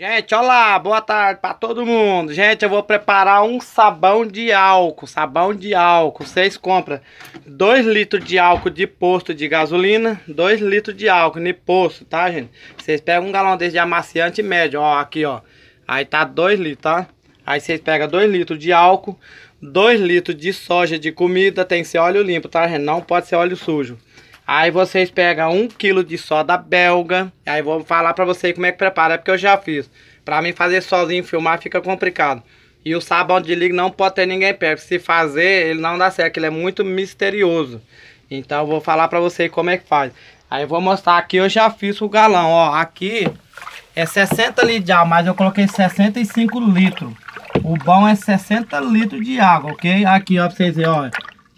Gente, olá, boa tarde para todo mundo. Gente, eu vou preparar um sabão de álcool, sabão de álcool. Vocês compram 2 litros de álcool de posto de gasolina, 2 litros de álcool de posto, tá, gente? Vocês pegam um galão desse de amaciante médio, ó, aqui, ó. Aí tá 2 litros, tá? Aí vocês pegam 2 litros de álcool, 2 litros de soja de comida, tem que ser óleo limpo, tá, gente? Não pode ser óleo sujo. Aí vocês pegam um quilo de soda belga. Aí vou falar pra vocês como é que prepara, porque eu já fiz. Pra mim fazer sozinho filmar fica complicado. E o sabão de liga não pode ter ninguém perto. Se fazer, ele não dá certo, ele é muito misterioso. Então eu vou falar pra vocês como é que faz. Aí eu vou mostrar aqui, eu já fiz o galão, ó. Aqui é 60 litros de água, mas eu coloquei 65 litros. O bom é 60 litros de água, ok? Aqui, ó, pra vocês verem, ó.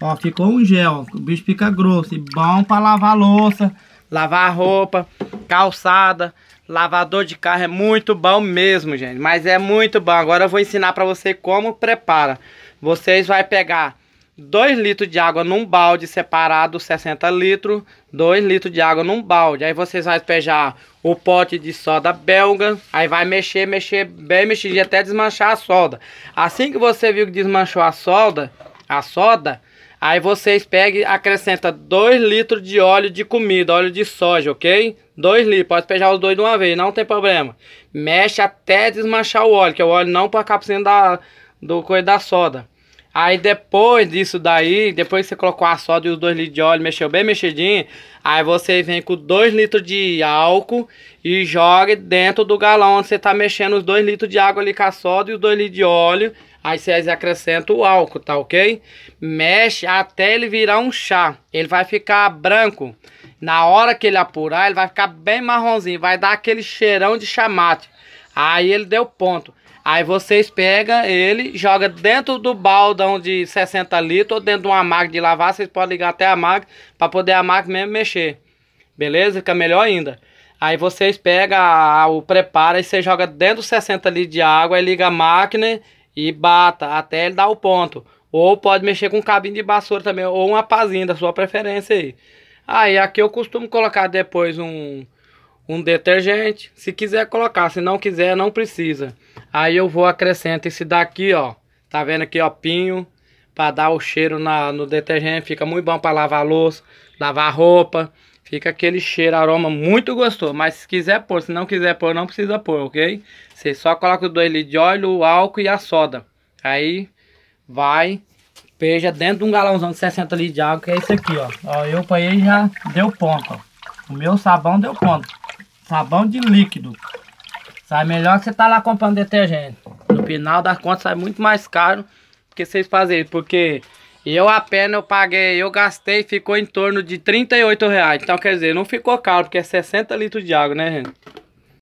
Ó, ficou um gel. O bicho fica grosso e bom pra lavar louça, lavar roupa, calçada. Lavador de carro é muito bom mesmo, gente. Mas é muito bom. Agora eu vou ensinar pra você como prepara. Vocês vão pegar 2 litros de água num balde separado, 60 litros. 2 litros de água num balde. Aí vocês vão despejar o pote de soda belga. Aí vai mexer, mexer bem mexido até desmanchar a solda. Assim que você viu que desmanchou a solda, a soda Aí vocês pegam e acrescentam 2 litros de óleo de comida, óleo de soja, ok? 2 litros, pode pegar os dois de uma vez, não tem problema. Mexe até desmanchar o óleo, que é o óleo não para cá por da, do coisa da soda. Aí depois disso daí, depois que você colocou a soda e os 2 litros de óleo, mexeu bem mexidinho, aí você vem com 2 litros de álcool e joga dentro do galão onde você tá mexendo os 2 litros de água ali com a soda e os 2 litros de óleo Aí vocês acrescentam o álcool, tá ok? Mexe até ele virar um chá. Ele vai ficar branco. Na hora que ele apurar, ele vai ficar bem marronzinho. Vai dar aquele cheirão de chamate. Aí ele deu ponto. Aí vocês pegam ele, joga dentro do baldão de 60 litros ou dentro de uma máquina de lavar. Vocês podem ligar até a máquina para poder a máquina mesmo mexer. Beleza? Fica melhor ainda. Aí vocês pegam o prepara e você joga dentro dos 60 litros de água e liga a máquina e bata até ele dar o ponto. Ou pode mexer com um cabinho de vassoura também, ou uma pazinha da sua preferência aí. Aí aqui eu costumo colocar depois um, um detergente, se quiser colocar, se não quiser não precisa. Aí eu vou acrescentar esse daqui, ó. Tá vendo aqui, ó, pinho, para dar o cheiro na, no detergente, fica muito bom para lavar louça, lavar roupa. Fica aquele cheiro, aroma muito gostoso. Mas se quiser pôr, se não quiser pôr, não precisa pôr, ok? Você só coloca o dois litros de óleo, o álcool e a soda. Aí vai, peja dentro de um galãozão de 60 litros de água, que é esse aqui, ó. ó eu apanhei e já deu ponto, ó. O meu sabão deu ponto. Sabão de líquido. Sai melhor que você tá lá comprando detergente. No final das contas sai muito mais caro que vocês fazerem, porque... E eu a pena eu paguei, eu gastei, ficou em torno de 38 reais. Então quer dizer, não ficou caro, porque é 60 litros de água, né, gente?